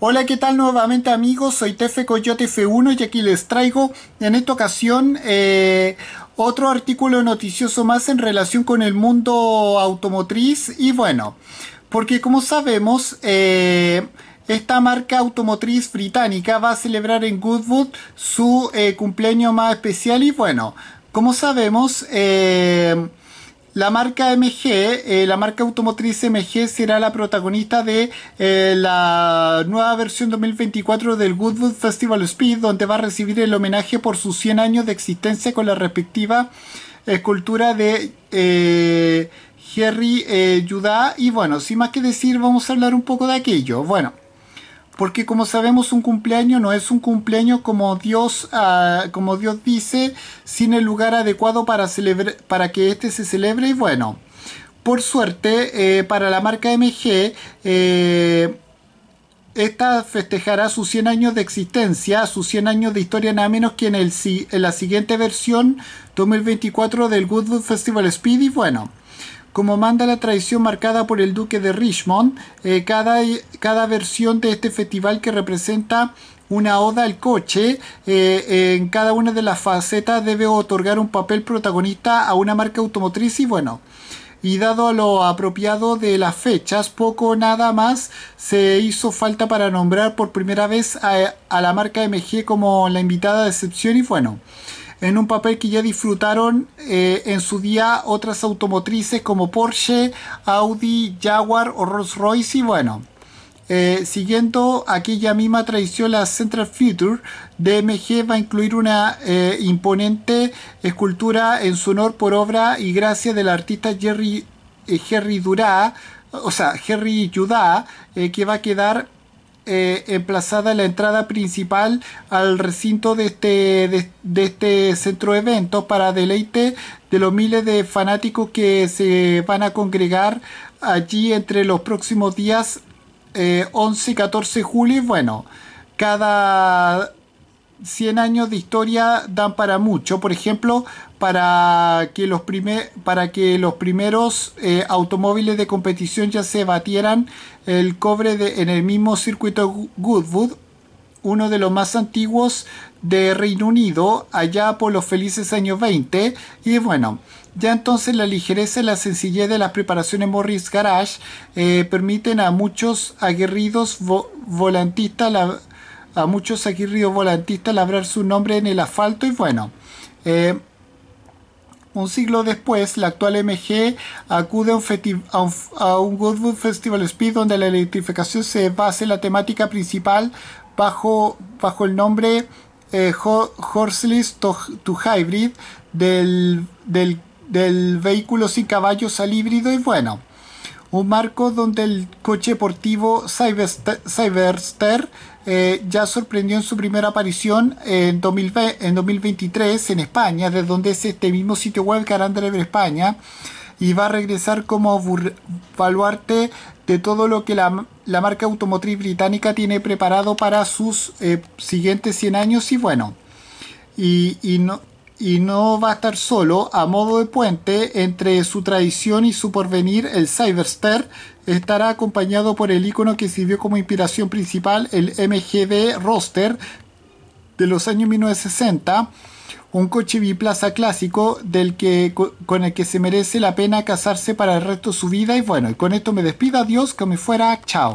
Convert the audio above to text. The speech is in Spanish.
Hola, ¿qué tal nuevamente amigos? Soy Tefe Coyote F1 y aquí les traigo en esta ocasión eh, otro artículo noticioso más en relación con el mundo automotriz y bueno, porque como sabemos, eh, esta marca automotriz británica va a celebrar en Goodwood su eh, cumpleaños más especial y bueno, como sabemos, la marca MG, eh, la marca automotriz MG será la protagonista de eh, la nueva versión 2024 del Goodwood Festival Speed, donde va a recibir el homenaje por sus 100 años de existencia con la respectiva escultura de eh, Jerry eh, Judá. Y bueno, sin más que decir, vamos a hablar un poco de aquello. Bueno. Porque como sabemos un cumpleaños no es un cumpleaños como Dios, ah, como Dios dice, sin el lugar adecuado para, para que este se celebre. Y bueno, por suerte, eh, para la marca MG, eh, esta festejará sus 100 años de existencia, sus 100 años de historia, nada menos que en, el, en la siguiente versión 24 del Goodwood Festival Speed. Y bueno, como manda la tradición marcada por el duque de Richmond, eh, cada, cada versión de este festival que representa una oda al coche, eh, en cada una de las facetas debe otorgar un papel protagonista a una marca automotriz y bueno, y dado lo apropiado de las fechas, poco o nada más se hizo falta para nombrar por primera vez a, a la marca MG como la invitada de excepción y bueno en un papel que ya disfrutaron eh, en su día otras automotrices como Porsche, Audi, Jaguar o Rolls Royce y bueno. Eh, siguiendo aquella misma tradición, la Central Future DMG va a incluir una eh, imponente escultura en su honor por obra y gracia del artista Jerry, Jerry Durá, o sea, Jerry Judá, que va a quedar eh, emplazada la entrada principal al recinto de este, de, este centro de eventos para deleite de los miles de fanáticos que se van a congregar allí entre los próximos días 11 eh, y 14 de julio. Y bueno, cada 100 años de historia dan para mucho. Por ejemplo, para que los, para que los primeros eh, automóviles de competición ya se batieran el cobre en el mismo circuito Goodwood, uno de los más antiguos de Reino Unido, allá por los felices años 20. Y bueno, ya entonces la ligereza y la sencillez de las preparaciones Morris Garage eh, permiten a muchos aguerridos volantistas a muchos volantistas labrar su nombre en el asfalto y bueno. Eh, un siglo después, la actual MG acude a un, a Goodwood Festival Speed donde la electrificación se basa en la temática principal bajo, bajo el nombre eh, Horseless to, Hybrid del, del vehículo sin caballos al híbrido y bueno un marco donde el coche deportivo Cyberster, eh, ya sorprendió en su primera aparición en, en 2023 en España, desde donde es este mismo sitio web en España, y va a regresar como baluarte de todo lo que la, marca automotriz británica tiene preparado para sus eh, siguientes 100 años y bueno, y no, y no va a estar solo a modo de puente entre su tradición y su porvenir, el Cyberster, estará acompañado por el icono que sirvió como inspiración principal, el MGB Roster de los años 1960, un coche biplaza clásico del que, con el que se merece la pena casarse para el resto de su vida. Y bueno, y con esto me despido, adiós, que me fuera, chao.